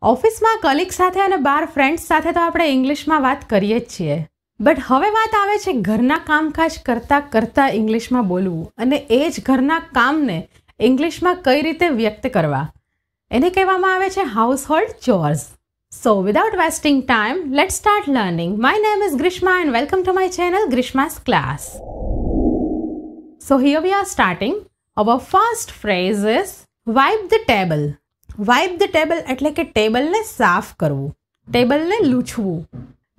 ઓફિસમાં કલીગ સાથે અને બાર ફ્રેન્ડ્સ સાથે તો આપણે ઇંગ્લિશમાં વાત કરીએ જ છીએ બટ હવે વાત આવે છે ઘરના કામકાજ કરતાં કરતાં ઇંગ્લિશમાં બોલવું અને એ જ ઘરના કામને ઇંગ્લિશમાં કઈ રીતે વ્યક્ત કરવા એને કહેવામાં આવે છે household chores so without wasting time let start learning my name is Grishma and welcome to my channel Grishma's class so here we are starting our first phrase is wipe the table wipe the table એટલે કે ટેબલને સાફ કરવું ટેબલને લૂછવું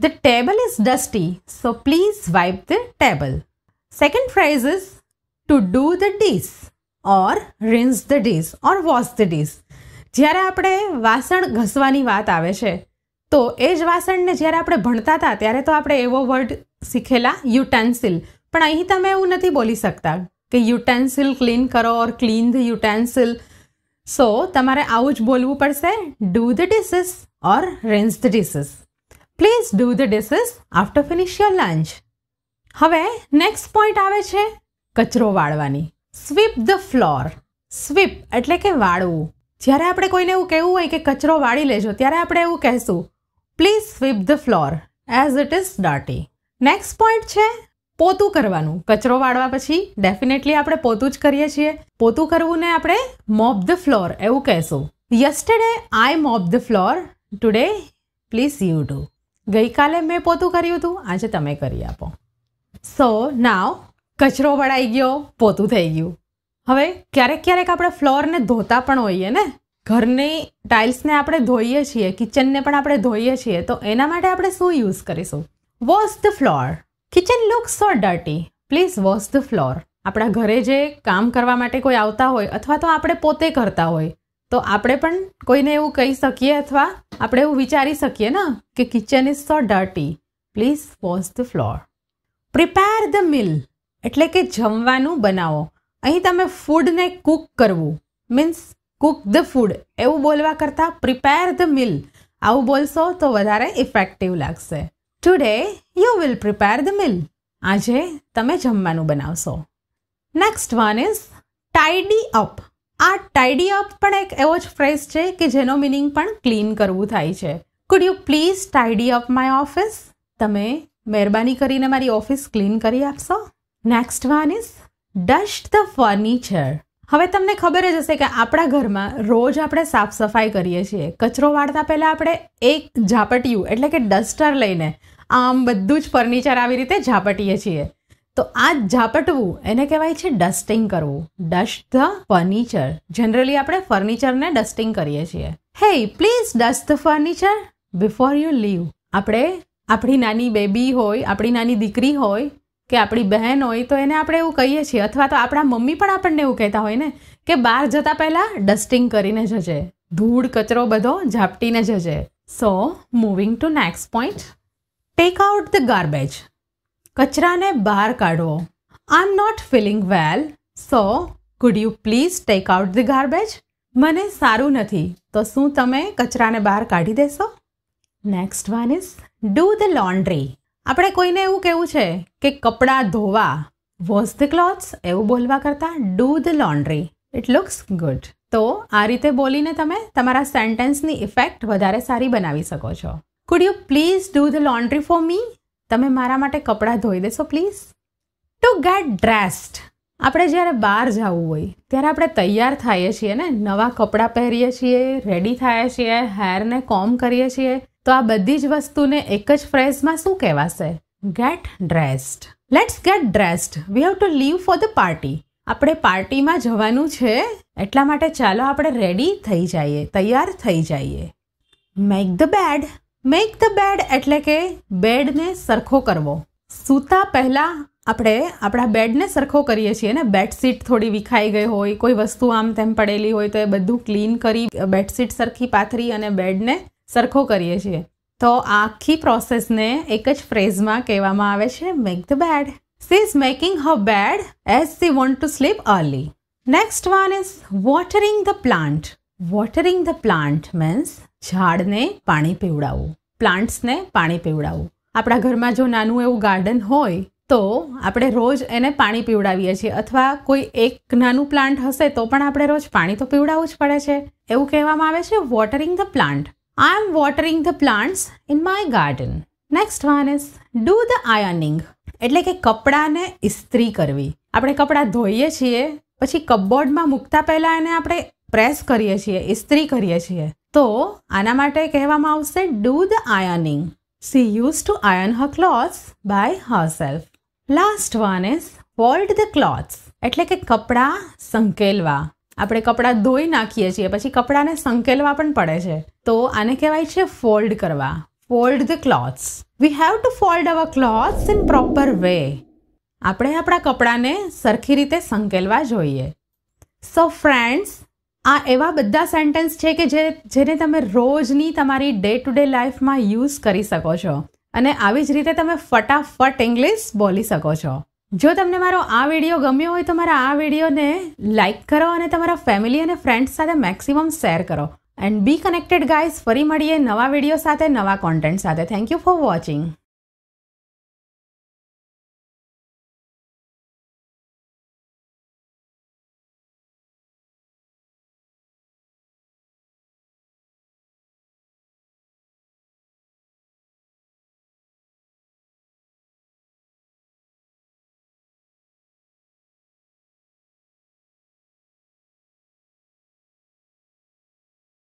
the table is dusty so please wipe the table second phrase is to do the dish or rinse the dish or wash the dish જ્યારે આપણે વાસણ ઘસવાની વાત આવે છે તો એ જ વાસણને જ્યારે આપણે ભણતા હતા ત્યારે તો આપણે એવો વર્ડ શીખેલા યુટેન્સિલ પણ અહીં તમે એવું નથી બોલી શકતા કે યુટેન્સિલ ક્લીન કરો or clean the utensil so તમારે આવું જ બોલવું પડશે do the dishes or rinse the dishes please do the dishes after finish your lunch હવે નેક્સ્ટ પોઈન્ટ આવે છે કચરો વાળવાની સ્વીપ ધ ફ્લોર સ્વીપ એટલે કે વાળવું જ્યારે આપણે કોઈને એવું કહેવું હોય કે કચરો વાળી લેજો ત્યારે આપણે એવું કહેશું please sweep the floor as it is dirty next point છે પોતું કરવાનું કચરો વાળવા પછી ડેફિનેટલી આપણે પોતું જ કરીએ છીએ પોતું કરવું ને આપણે મોબ ધ ફ્લોર એવું કહેશું yesterday I mop the floor today please you do ગઈકાલે મેં પોતું કર્યું હતું આજે તમે કરી આપો સો નાવ કચરો વળાઈ ગયો પોતું થઈ ગયું હવે ક્યારેક ક્યારેક આપણે ફ્લોરને ધોતા પણ હોઈએ ને ઘરની ટાઇલ્સને આપણે ધોઈએ છીએ કિચનને પણ આપણે ધોઈએ છીએ તો એના માટે આપણે શું યુઝ કરીશું wash the floor kitchen look so dirty please wash the floor આપણા ઘરે જે કામ કરવા માટે કોઈ આવતા હોય અથવા તો આપણે પોતે કરતા હોય તો આપણે પણ કોઈને એવું કહી શકીએ અથવા આપણે એવું વિચારી શકીએ ને કે kitchen is so dirty please wash the floor prepare the meal એટલે કે જમવાનું બનાવો અહીં તમે ફૂડને કૂક કરવું મીન્સ કૂક ધ ફૂડ એવું બોલવા કરતાં પ્રિપેર ધ મિલ આવું બોલશો તો વધારે ઇફેક્ટિવ લાગશે today you will prepare the meal આજે તમે જમવાનું બનાવશો next one is tidy up આ ટાઈડી અપ પણ એક એવો જ ફ્રેઝ છે કે જેનો મિનિંગ પણ ક્લીન કરવું થાય છે could you please tidy up my office તમે મહેરબાની કરીને મારી ઓફિસ ક્લીન કરી આપશો next one is dust the furniture હવે તમને ખબર જ હશે કે આપણા ઘરમાં રોજ આપણે સાફ સફાઈ કરીએ છીએ કચરો વાળતા પહેલાં આપણે એક ઝાપટિયું એટલે કે ડસ્ટર લઈને આમ બધું જ ફર્નિચર આવી રીતે ઝાપટીએ છીએ તો આ ઝાપટવું એને કહેવાય છે ડસ્ટિંગ કરવું ડસ્ટ ધ ફર્નિચર જનરલી આપણે ફર્નિચરને ડસ્ટિંગ કરીએ છીએ hey please dust the furniture before you leave આપણે આપણી નાની બેબી હોય આપણી નાની દીકરી હોય કે આપણી બહેન હોય તો એને આપણે એવું કહીએ છીએ અથવા તો આપણા મમ્મી પણ આપણને એવું કહેતા હોય ને કે બહાર જતાં પહેલાં ડસ્ટિંગ કરીને જજે ધૂળ કચરો બધો ઝાપટીને જજે so moving to next point take out the garbage કચરાને બહાર કાઢવો I am not feeling well so could you please take out the garbage મને સારું નથી તો શું તમે કચરાને બહાર કાઢી દેશો next one is do the laundry આપણે કોઈને એવું કહેવું છે કે કપડાં ધોવા વોશ ધ ક્લોથ્સ એવું બોલવા કરતાં do the laundry it looks good તો આ રીતે બોલીને તમે તમારા સેન્ટેન્સની ઇફેક્ટ વધારે સારી બનાવી શકો છો could you please do the laundry for me તમે મારા માટે કપડાં ધોઈ દેશો પ્લીઝ ટુ ગેટ ડ્રેસ્ડ આપણે જ્યારે બહાર જવું હોય ત્યારે આપણે તૈયાર થઈએ છીએ ને નવા કપડાં પહેરીએ છીએ રેડી થઈએ છીએ હેરને કોમ કરીએ છીએ તો આ બધી જ વસ્તુને એક જ ફ્રેઝમાં શું કહેવાશે get dressed let's get dressed we have to leave for the party આપણે પાર્ટીમાં જવાનું છે એટલા માટે ચાલો આપણે રેડી થઈ જઈએ તૈયાર થઈ જઈએ make the bed make the bed એટલે કે બેડને સરખો કરવો સૂતા પહેલાં આપણે આપણા બેડને સરખો કરીએ છીએ ને બેડશીટ થોડી વિખાઈ ગઈ હોય કોઈ વસ્તુ આમ તેમ પડેલી હોય તો એ બધું ક્લીન કરી બેડશીટ સરખી પાથરી અને બેડને સરખો કરીએ છીએ તો આખી પ્રોસેસને એક જ ફ્રેઝમાં કહેવામાં આવે છે make the bed she is making her bed as she want to sleep early next one is watering the plant watering the plant means ઝાડને પાણી પીવડાવવું પ્લાન્ટ્સને પાણી પીવડાવવું આપણા ઘરમાં જો નાનું એવું ગાર્ડન હોય તો આપણે રોજ એને પાણી પીવડાવીએ છીએ અથવા કોઈ એક નાનું પ્લાન્ટ હશે તો પણ આપણે રોજ પાણી તો પીવડાવવું જ પડે છે એવું કહેવામાં આવે છે watering the plant I am watering the plants in my garden. Next one is do the ironing એટલે કે કપડાને ઇસ્ત્રી કરવી આપણે કપડાં ધોઈએ છીએ પછી કપબોર્ડમાં મૂકતા પહેલાં એને આપણે પ્રેસ કરીએ છીએ ઇસ્ત્રી કરીએ છીએ તો આના માટે કહેવામાં આવશે do the ironing she use to iron her clothes by herself last one is fold the clothes એટલે કે કપડાં સંકેલવા આપણે કપડાં ધોઈ નાખીએ છીએ પછી કપડાંને સંકેલવા પણ પડે છે તો આને કહેવાય છે ફોલ્ડ કરવા fold the clothes we have to fold our clothes in proper way આપણે આપણા કપડાંને સરખી રીતે સંકેલવા જોઈએ સો ફ્રેન્ડ્સ આ એવા બધા સેન્ટેન્સ છે કે જે જેને તમે રોજની તમારી ડે ટુ ડે લાઈફમાં યુઝ કરી શકો છો અને આવી જ રીતે તમે ફટાફટ ઇંગ્લિશ બોલી શકો છો જો તમને મારો આ વિડીયો ગમ્યો હોય તો મારા આ વિડીયોને લાઇક કરો અને તમારા ફેમિલી અને ફ્રેન્ડ્સ સાથે મેક્સિમમ શેર કરો એન્ડ બી કનેક્ટેડ ગાઈઝ ફરી મળીએ નવા વિડીયો સાથે નવા કોન્ટેન્ટ સાથે થેન્ક યુ ફોર વોચિંગ